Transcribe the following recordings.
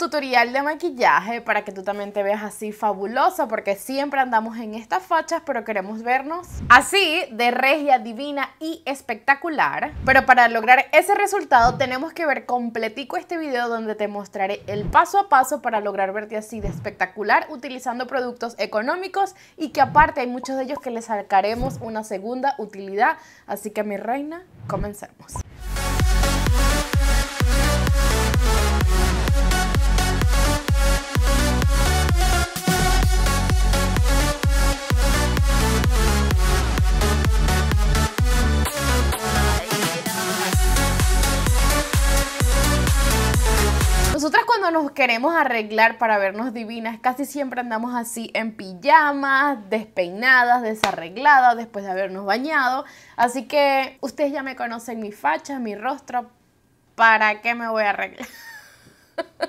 tutorial de maquillaje para que tú también te veas así fabulosa porque siempre andamos en estas fachas pero queremos vernos así de regia, divina y espectacular. Pero para lograr ese resultado tenemos que ver completico este video donde te mostraré el paso a paso para lograr verte así de espectacular utilizando productos económicos y que aparte hay muchos de ellos que les sacaremos una segunda utilidad. Así que mi reina, comencemos. queremos arreglar para vernos divinas, casi siempre andamos así en pijamas, despeinadas, desarregladas después de habernos bañado. Así que ustedes ya me conocen mi facha, mi rostro. ¿Para qué me voy a arreglar?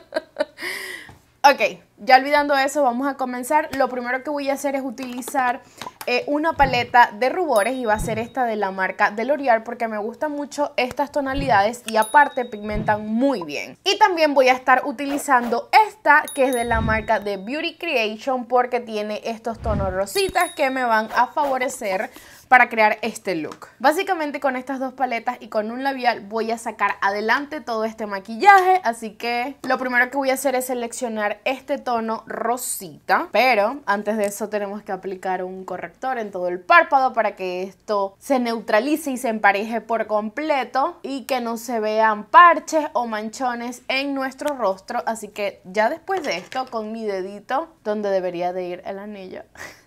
ok, ya olvidando eso, vamos a comenzar. Lo primero que voy a hacer es utilizar eh, una paleta de rubores y va a ser esta de la marca de L'Oreal porque me gustan mucho estas tonalidades y aparte pigmentan muy bien. Y también voy a estar utilizando esta que es de la marca de Beauty Creation porque tiene estos tonos rositas que me van a favorecer para crear este look. Básicamente con estas dos paletas y con un labial voy a sacar adelante todo este maquillaje, así que lo primero que voy a hacer es seleccionar este tono rosita, pero antes de eso tenemos que aplicar un corrector en todo el párpado para que esto se neutralice y se empareje por completo y que no se vean parches o manchones en nuestro rostro. Así que ya después de esto, con mi dedito, donde debería de ir el anillo.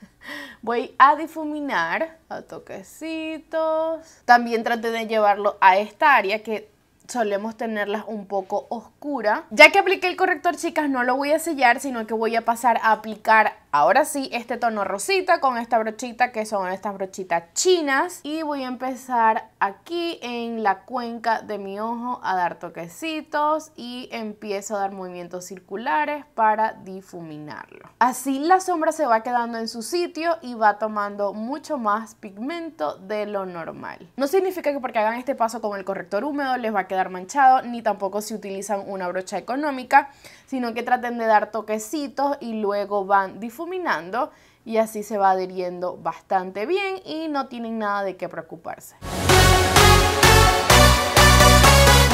Voy a difuminar a toquecitos. También traté de llevarlo a esta área que solemos tenerlas un poco oscura. Ya que apliqué el corrector, chicas, no lo voy a sellar, sino que voy a pasar a aplicar Ahora sí, este tono rosita con esta brochita que son estas brochitas chinas. Y voy a empezar aquí en la cuenca de mi ojo a dar toquecitos y empiezo a dar movimientos circulares para difuminarlo. Así la sombra se va quedando en su sitio y va tomando mucho más pigmento de lo normal. No significa que porque hagan este paso con el corrector húmedo les va a quedar manchado, ni tampoco si utilizan una brocha económica, sino que traten de dar toquecitos y luego van difuminando y así se va adhiriendo bastante bien y no tienen nada de qué preocuparse.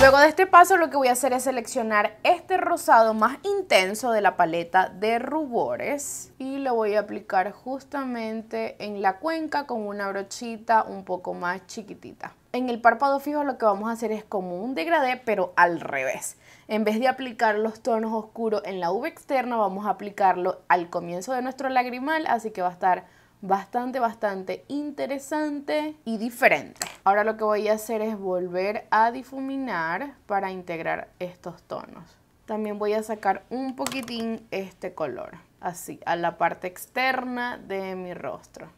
Luego de este paso lo que voy a hacer es seleccionar este rosado más intenso de la paleta de rubores y lo voy a aplicar justamente en la cuenca con una brochita un poco más chiquitita. En el párpado fijo lo que vamos a hacer es como un degradé pero al revés en vez de aplicar los tonos oscuros en la uve externa, vamos a aplicarlo al comienzo de nuestro lagrimal, así que va a estar bastante, bastante interesante y diferente. Ahora lo que voy a hacer es volver a difuminar para integrar estos tonos. También voy a sacar un poquitín este color, así, a la parte externa de mi rostro.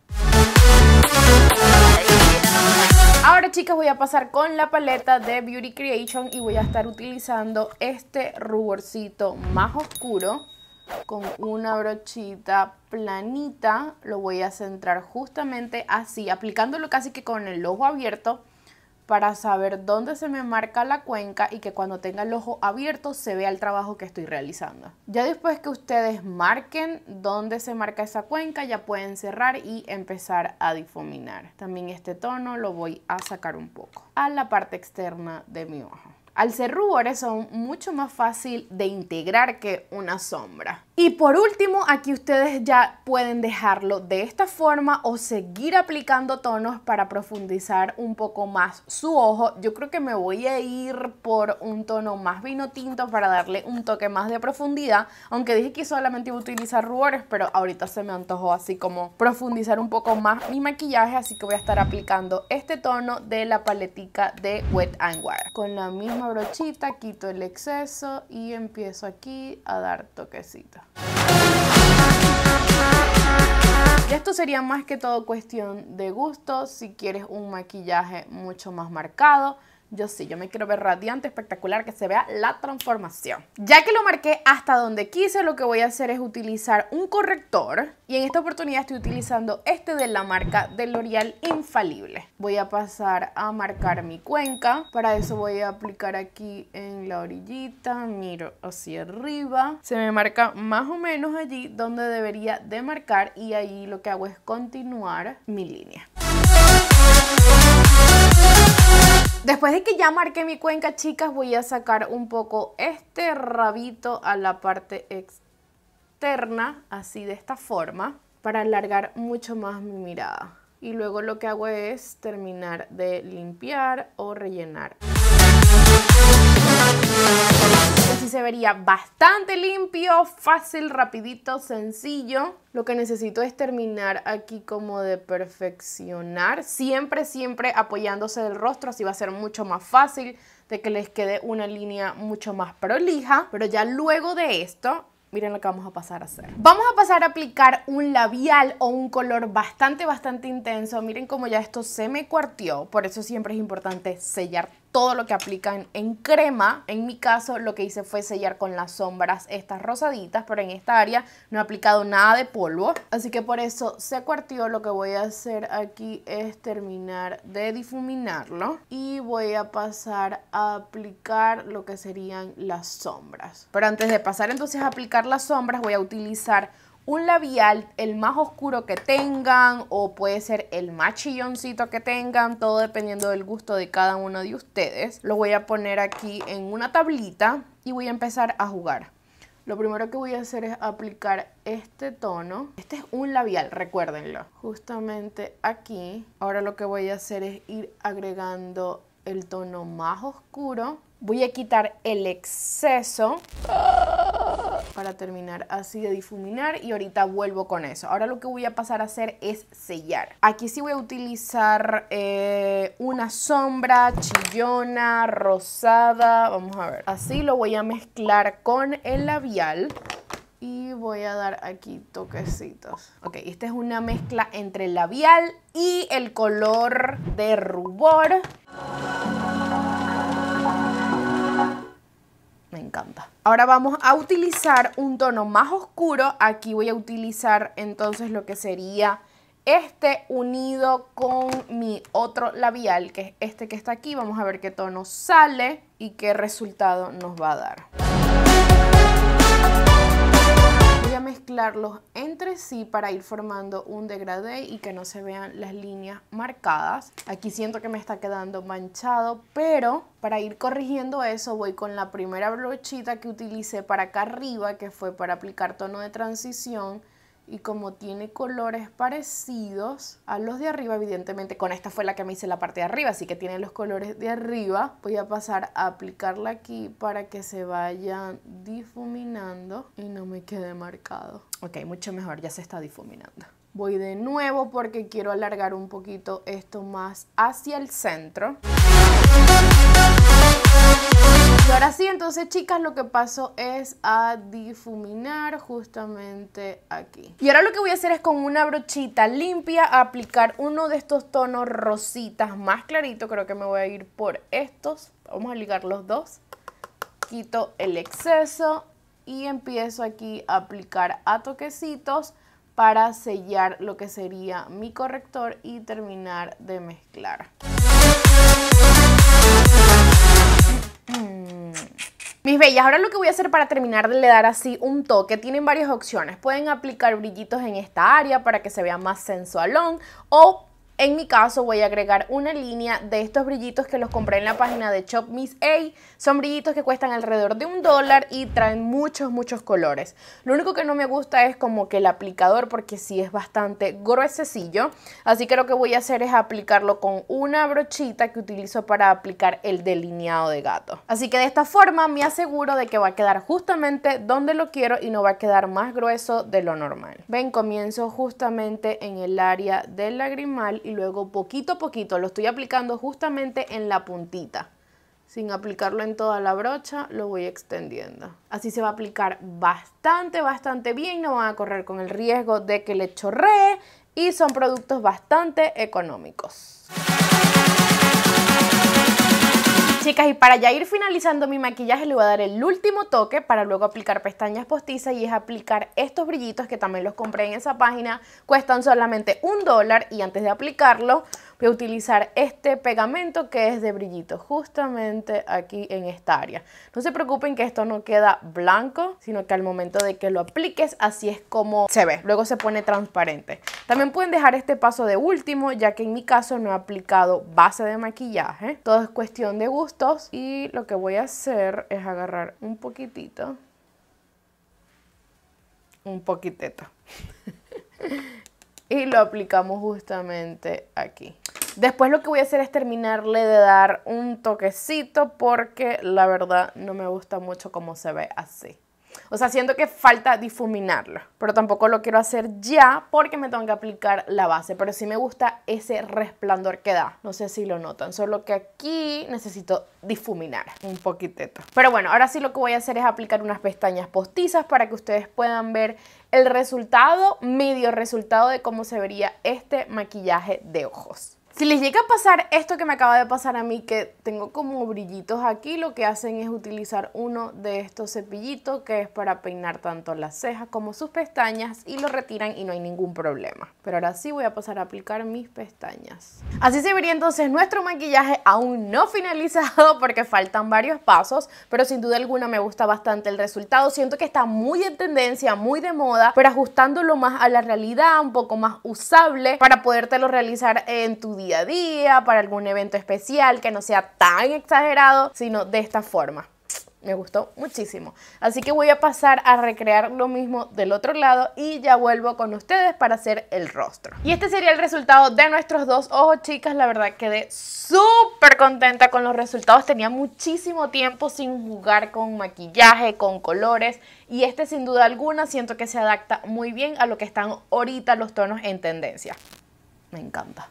Ahora chicas voy a pasar con la paleta de Beauty Creation y voy a estar utilizando este ruborcito más oscuro con una brochita planita. Lo voy a centrar justamente así, aplicándolo casi que con el ojo abierto para saber dónde se me marca la cuenca y que cuando tenga el ojo abierto se vea el trabajo que estoy realizando. Ya después que ustedes marquen dónde se marca esa cuenca, ya pueden cerrar y empezar a difuminar. También este tono lo voy a sacar un poco a la parte externa de mi ojo. Al ser rubores son mucho más fácil de integrar que una sombra. Y por último, aquí ustedes ya pueden dejarlo de esta forma o seguir aplicando tonos para profundizar un poco más su ojo. Yo creo que me voy a ir por un tono más vino tinto para darle un toque más de profundidad, aunque dije que solamente iba a utilizar rubores, pero ahorita se me antojó así como profundizar un poco más mi maquillaje, así que voy a estar aplicando este tono de la paletica de Wet and Wild. Con la misma brochita quito el exceso y empiezo aquí a dar toquecitos. Y esto sería más que todo cuestión de gusto, si quieres un maquillaje mucho más marcado, yo sí, yo me quiero ver radiante, espectacular, que se vea la transformación. Ya que lo marqué hasta donde quise, lo que voy a hacer es utilizar un corrector. Y en esta oportunidad estoy utilizando este de la marca de L'Oreal Infalible. Voy a pasar a marcar mi cuenca. Para eso voy a aplicar aquí en la orillita, miro hacia arriba. Se me marca más o menos allí donde debería de marcar y ahí lo que hago es continuar mi línea. Después de que ya marqué mi cuenca, chicas, voy a sacar un poco este rabito a la parte externa, así de esta forma, para alargar mucho más mi mirada. Y luego lo que hago es terminar de limpiar o rellenar. Así se vería bastante limpio, fácil, rapidito, sencillo. Lo que necesito es terminar aquí como de perfeccionar, siempre, siempre apoyándose del rostro, así va a ser mucho más fácil de que les quede una línea mucho más prolija. Pero ya luego de esto, miren lo que vamos a pasar a hacer. Vamos a pasar a aplicar un labial o un color bastante, bastante intenso. Miren cómo ya esto se me cuartió, por eso siempre es importante sellar todo lo que aplican en crema. En mi caso lo que hice fue sellar con las sombras estas rosaditas, pero en esta área no he aplicado nada de polvo. Así que por eso se cuartió. Lo que voy a hacer aquí es terminar de difuminarlo y voy a pasar a aplicar lo que serían las sombras. Pero antes de pasar entonces a aplicar las sombras voy a utilizar un labial, el más oscuro que tengan o puede ser el más chilloncito que tengan, todo dependiendo del gusto de cada uno de ustedes. Lo voy a poner aquí en una tablita y voy a empezar a jugar. Lo primero que voy a hacer es aplicar este tono. Este es un labial, recuérdenlo. Justamente aquí. Ahora lo que voy a hacer es ir agregando el tono más oscuro. Voy a quitar el exceso para terminar así de difuminar y ahorita vuelvo con eso. Ahora lo que voy a pasar a hacer es sellar. Aquí sí voy a utilizar eh, una sombra chillona, rosada, vamos a ver. Así lo voy a mezclar con el labial y voy a dar aquí toquecitos. Ok, esta es una mezcla entre el labial y el color de rubor. Me encanta. Ahora vamos a utilizar un tono más oscuro. Aquí voy a utilizar entonces lo que sería este unido con mi otro labial, que es este que está aquí. Vamos a ver qué tono sale y qué resultado nos va a dar. mezclarlos entre sí para ir formando un degradé y que no se vean las líneas marcadas. Aquí siento que me está quedando manchado, pero para ir corrigiendo eso voy con la primera brochita que utilicé para acá arriba, que fue para aplicar tono de transición y como tiene colores parecidos a los de arriba, evidentemente con esta fue la que me hice la parte de arriba, así que tiene los colores de arriba. Voy a pasar a aplicarla aquí para que se vayan difuminando y no me quede marcado. Ok, mucho mejor, ya se está difuminando. Voy de nuevo porque quiero alargar un poquito esto más hacia el centro. Y ahora sí, entonces chicas, lo que paso es a difuminar justamente aquí. Y ahora lo que voy a hacer es con una brochita limpia aplicar uno de estos tonos rositas más clarito. Creo que me voy a ir por estos. Vamos a ligar los dos. Quito el exceso y empiezo aquí a aplicar a toquecitos para sellar lo que sería mi corrector y terminar de mezclar. Mis bellas, ahora lo que voy a hacer para terminar de le dar así un toque, tienen varias opciones. Pueden aplicar brillitos en esta área para que se vea más sensualón o en mi caso voy a agregar una línea de estos brillitos que los compré en la página de Shop Miss A. Son brillitos que cuestan alrededor de un dólar y traen muchos, muchos colores. Lo único que no me gusta es como que el aplicador porque sí es bastante gruesecillo. Así que lo que voy a hacer es aplicarlo con una brochita que utilizo para aplicar el delineado de gato. Así que de esta forma me aseguro de que va a quedar justamente donde lo quiero y no va a quedar más grueso de lo normal. Ven, comienzo justamente en el área del lagrimal luego poquito a poquito lo estoy aplicando justamente en la puntita. Sin aplicarlo en toda la brocha, lo voy extendiendo. Así se va a aplicar bastante, bastante bien. No van a correr con el riesgo de que le chorree y son productos bastante económicos chicas, y para ya ir finalizando mi maquillaje le voy a dar el último toque para luego aplicar pestañas postizas y es aplicar estos brillitos que también los compré en esa página, cuestan solamente un dólar y antes de aplicarlo voy a utilizar este pegamento que es de brillito, justamente aquí en esta área. No se preocupen que esto no queda blanco, sino que al momento de que lo apliques, así es como se ve. Luego se pone transparente. También pueden dejar este paso de último, ya que en mi caso no he aplicado base de maquillaje. Todo es cuestión de gustos y lo que voy a hacer es agarrar un poquitito. Un poquitito. y lo aplicamos justamente aquí. Después lo que voy a hacer es terminarle de dar un toquecito porque la verdad no me gusta mucho cómo se ve así. O sea, siento que falta difuminarlo, pero tampoco lo quiero hacer ya porque me tengo que aplicar la base, pero sí me gusta ese resplandor que da. No sé si lo notan, solo que aquí necesito difuminar un poquitito. Pero bueno, ahora sí lo que voy a hacer es aplicar unas pestañas postizas para que ustedes puedan ver el resultado, medio resultado de cómo se vería este maquillaje de ojos. Si les llega a pasar esto que me acaba de pasar a mí, que tengo como brillitos aquí, lo que hacen es utilizar uno de estos cepillitos que es para peinar tanto las cejas como sus pestañas y lo retiran y no hay ningún problema. Pero ahora sí voy a pasar a aplicar mis pestañas. Así se vería entonces nuestro maquillaje aún no finalizado porque faltan varios pasos, pero sin duda alguna me gusta bastante el resultado. Siento que está muy en tendencia, muy de moda, pero ajustándolo más a la realidad, un poco más usable para podértelo realizar en tu día día a día, para algún evento especial, que no sea tan exagerado, sino de esta forma. Me gustó muchísimo. Así que voy a pasar a recrear lo mismo del otro lado y ya vuelvo con ustedes para hacer el rostro. Y este sería el resultado de nuestros dos ojos, chicas. La verdad quedé súper contenta con los resultados. Tenía muchísimo tiempo sin jugar con maquillaje, con colores. Y este sin duda alguna siento que se adapta muy bien a lo que están ahorita los tonos en tendencia. Me encanta.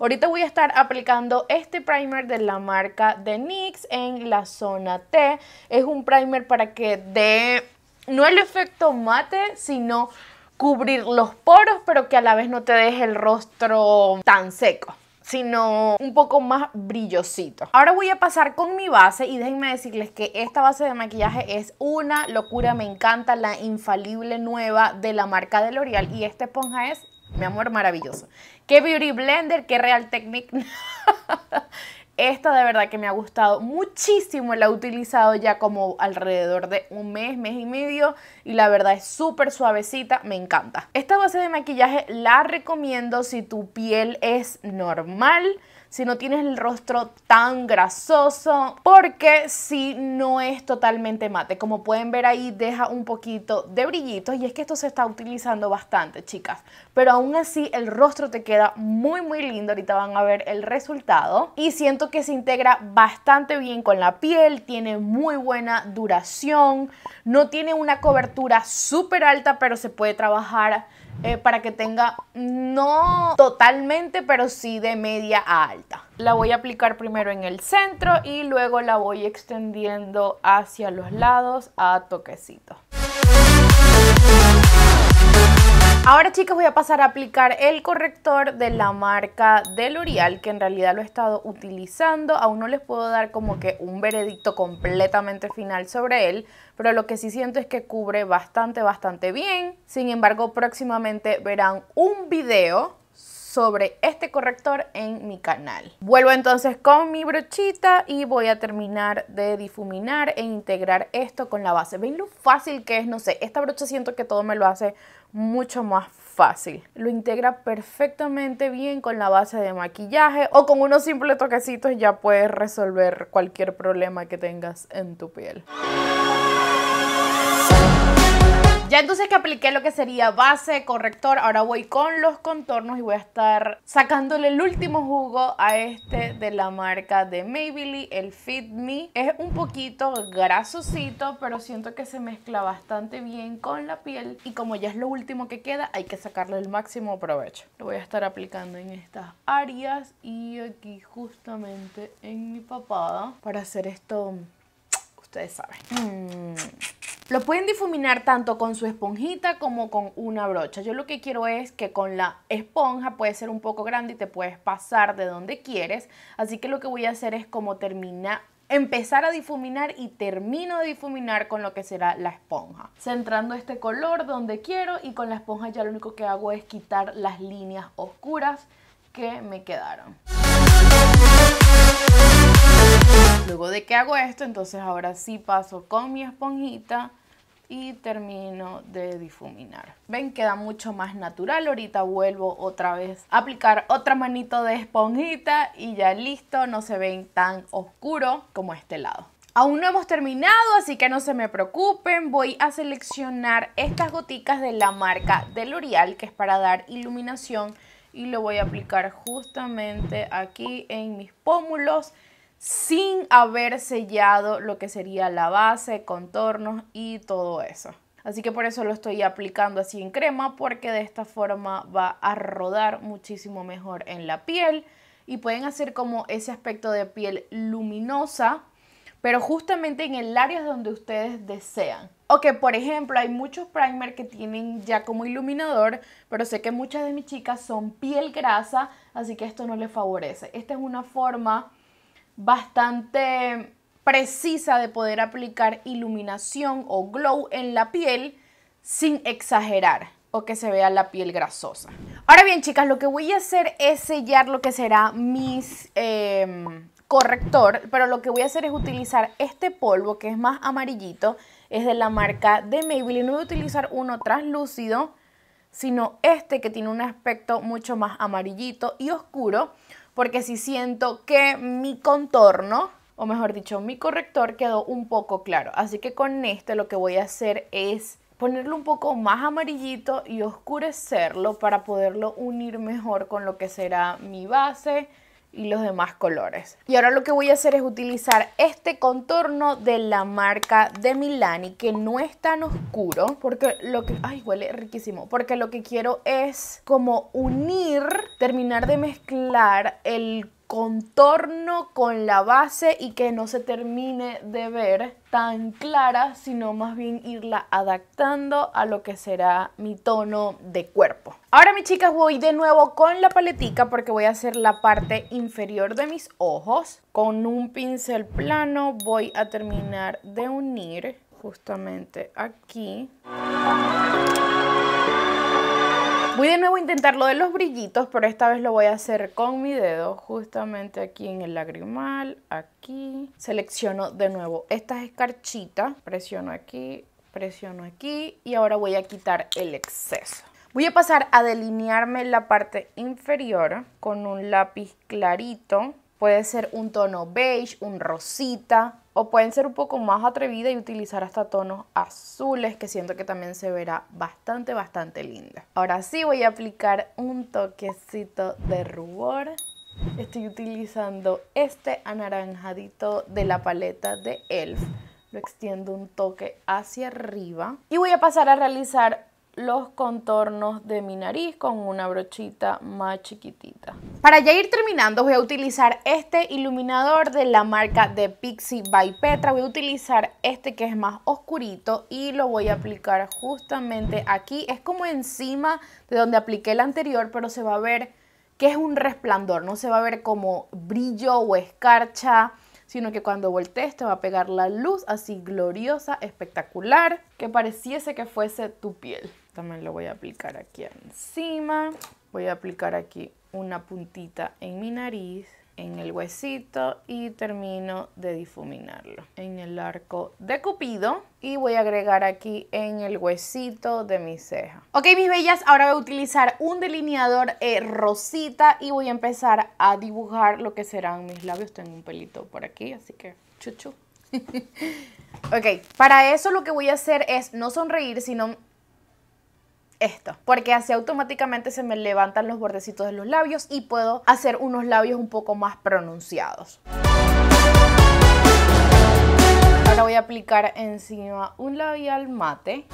Ahorita voy a estar aplicando este primer de la marca de NYX en la zona T. Es un primer para que dé no el efecto mate, sino cubrir los poros, pero que a la vez no te deje el rostro tan seco sino un poco más brillosito. Ahora voy a pasar con mi base y déjenme decirles que esta base de maquillaje es una locura, me encanta la infalible nueva de la marca de L'Oreal y esta esponja es mi amor, maravilloso. Qué Beauty Blender, qué Real Technique. Esta de verdad que me ha gustado muchísimo, la he utilizado ya como alrededor de un mes, mes y medio y la verdad es súper suavecita, me encanta. Esta base de maquillaje la recomiendo si tu piel es normal, si no tienes el rostro tan grasoso, porque si no es totalmente mate. Como pueden ver ahí, deja un poquito de brillitos y es que esto se está utilizando bastante, chicas. Pero aún así, el rostro te queda muy, muy lindo. Ahorita van a ver el resultado. Y siento que se integra bastante bien con la piel, tiene muy buena duración, no tiene una cobertura súper alta, pero se puede trabajar eh, para que tenga no totalmente, pero sí de media a alta. La voy a aplicar primero en el centro y luego la voy extendiendo hacia los lados a toquecitos. Ahora chicas voy a pasar a aplicar el corrector de la marca de L'Oreal que en realidad lo he estado utilizando. Aún no les puedo dar como que un veredicto completamente final sobre él, pero lo que sí siento es que cubre bastante, bastante bien. Sin embargo, próximamente verán un video sobre este corrector en mi canal. Vuelvo entonces con mi brochita y voy a terminar de difuminar e integrar esto con la base. ¿Ven lo fácil que es? No sé, esta brocha siento que todo me lo hace mucho más fácil. Lo integra perfectamente bien con la base de maquillaje o con unos simples toquecitos ya puedes resolver cualquier problema que tengas en tu piel. Ya entonces que apliqué lo que sería base, corrector, ahora voy con los contornos y voy a estar sacándole el último jugo a este de la marca de Maybelline, el Fit Me. Es un poquito grasosito, pero siento que se mezcla bastante bien con la piel y como ya es lo último que queda, hay que sacarle el máximo provecho. Lo voy a estar aplicando en estas áreas y aquí justamente en mi papada para hacer esto, mm, ustedes saben. Mm. Lo pueden difuminar tanto con su esponjita como con una brocha. Yo lo que quiero es que con la esponja puede ser un poco grande y te puedes pasar de donde quieres. Así que lo que voy a hacer es como termina empezar a difuminar y termino de difuminar con lo que será la esponja. Centrando este color donde quiero y con la esponja ya lo único que hago es quitar las líneas oscuras que me quedaron. Luego de que hago esto, entonces ahora sí paso con mi esponjita y termino de difuminar. Ven, queda mucho más natural. Ahorita vuelvo otra vez a aplicar otra manito de esponjita y ya listo, no se ven tan oscuro como este lado. Aún no hemos terminado, así que no se me preocupen. Voy a seleccionar estas goticas de la marca de L'Oreal, que es para dar iluminación, y lo voy a aplicar justamente aquí en mis pómulos sin haber sellado lo que sería la base, contornos y todo eso. Así que por eso lo estoy aplicando así en crema porque de esta forma va a rodar muchísimo mejor en la piel y pueden hacer como ese aspecto de piel luminosa, pero justamente en el área donde ustedes desean. O que por ejemplo hay muchos primer que tienen ya como iluminador, pero sé que muchas de mis chicas son piel grasa, así que esto no les favorece. Esta es una forma bastante precisa de poder aplicar iluminación o glow en la piel sin exagerar o que se vea la piel grasosa. Ahora bien, chicas, lo que voy a hacer es sellar lo que será mi em, corrector, pero lo que voy a hacer es utilizar este polvo que es más amarillito, es de la marca de Maybelline. No voy a utilizar uno translúcido, sino este que tiene un aspecto mucho más amarillito y oscuro porque si siento que mi contorno, o mejor dicho, mi corrector quedó un poco claro. Así que con este lo que voy a hacer es ponerlo un poco más amarillito y oscurecerlo para poderlo unir mejor con lo que será mi base, y los demás colores. Y ahora lo que voy a hacer es utilizar este contorno de la marca de Milani, que no es tan oscuro, porque lo que... ¡Ay, huele riquísimo! Porque lo que quiero es como unir, terminar de mezclar el contorno con la base y que no se termine de ver tan clara, sino más bien irla adaptando a lo que será mi tono de cuerpo. Ahora mis chicas voy de nuevo con la paletica porque voy a hacer la parte inferior de mis ojos. Con un pincel plano voy a terminar de unir justamente aquí. Voy de nuevo a intentar lo de los brillitos, pero esta vez lo voy a hacer con mi dedo, justamente aquí en el lagrimal, aquí. Selecciono de nuevo estas escarchitas, presiono aquí, presiono aquí y ahora voy a quitar el exceso. Voy a pasar a delinearme la parte inferior con un lápiz clarito. Puede ser un tono beige, un rosita, o pueden ser un poco más atrevidas y utilizar hasta tonos azules que siento que también se verá bastante, bastante linda. Ahora sí voy a aplicar un toquecito de rubor. Estoy utilizando este anaranjadito de la paleta de ELF. Lo extiendo un toque hacia arriba. Y voy a pasar a realizar los contornos de mi nariz con una brochita más chiquitita. Para ya ir terminando voy a utilizar este iluminador de la marca de Pixie by Petra. Voy a utilizar este que es más oscurito y lo voy a aplicar justamente aquí. Es como encima de donde apliqué el anterior pero se va a ver que es un resplandor. No se va a ver como brillo o escarcha sino que cuando voltees te va a pegar la luz así gloriosa, espectacular, que pareciese que fuese tu piel. También lo voy a aplicar aquí encima. Voy a aplicar aquí una puntita en mi nariz, en el huesito y termino de difuminarlo en el arco de Cupido. Y voy a agregar aquí en el huesito de mi ceja. Ok, mis bellas, ahora voy a utilizar un delineador eh, rosita y voy a empezar a dibujar lo que serán mis labios. Tengo un pelito por aquí, así que chuchu. Ok, para eso lo que voy a hacer es no sonreír, sino esto, porque así automáticamente se me levantan los bordecitos de los labios y puedo hacer unos labios un poco más pronunciados. Ahora voy a aplicar encima un labial mate.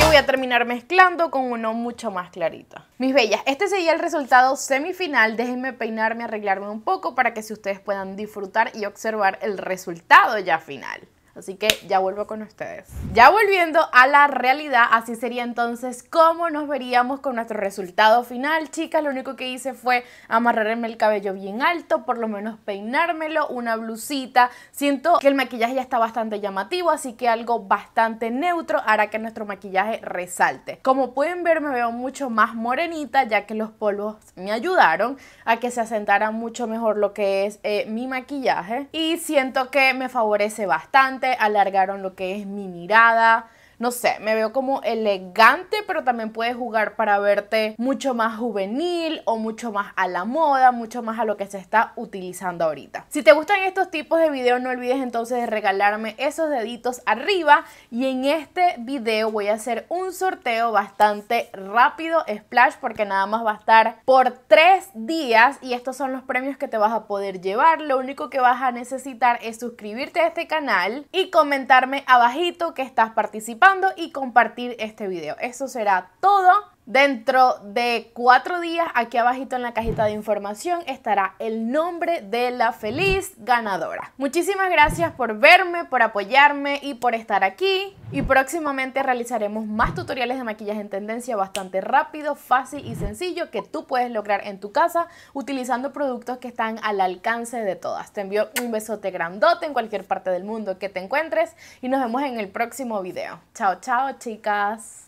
Y voy a terminar mezclando con uno mucho más clarito. Mis bellas, este sería el resultado semifinal. Déjenme peinarme, arreglarme un poco para que si ustedes puedan disfrutar y observar el resultado ya final. Así que ya vuelvo con ustedes. Ya volviendo a la realidad, así sería entonces cómo nos veríamos con nuestro resultado final. Chicas, lo único que hice fue amarrarme el cabello bien alto, por lo menos peinármelo, una blusita. Siento que el maquillaje ya está bastante llamativo, así que algo bastante neutro hará que nuestro maquillaje resalte. Como pueden ver, me veo mucho más morenita, ya que los polvos me ayudaron a que se asentara mucho mejor lo que es eh, mi maquillaje. Y siento que me favorece bastante alargaron lo que es mi mirada, no sé, me veo como elegante, pero también puedes jugar para verte mucho más juvenil o mucho más a la moda, mucho más a lo que se está utilizando ahorita. Si te gustan estos tipos de videos, no olvides entonces de regalarme esos deditos arriba y en este video voy a hacer un sorteo bastante rápido, splash, porque nada más va a estar por tres días y estos son los premios que te vas a poder llevar. Lo único que vas a necesitar es suscribirte a este canal y comentarme abajito que estás participando y compartir este video. Eso será todo. Dentro de cuatro días, aquí abajito en la cajita de información estará el nombre de la feliz ganadora. Muchísimas gracias por verme, por apoyarme y por estar aquí. Y próximamente realizaremos más tutoriales de maquillaje en tendencia bastante rápido, fácil y sencillo que tú puedes lograr en tu casa utilizando productos que están al alcance de todas. Te envío un besote grandote en cualquier parte del mundo que te encuentres y nos vemos en el próximo video. Chao, chao chicas.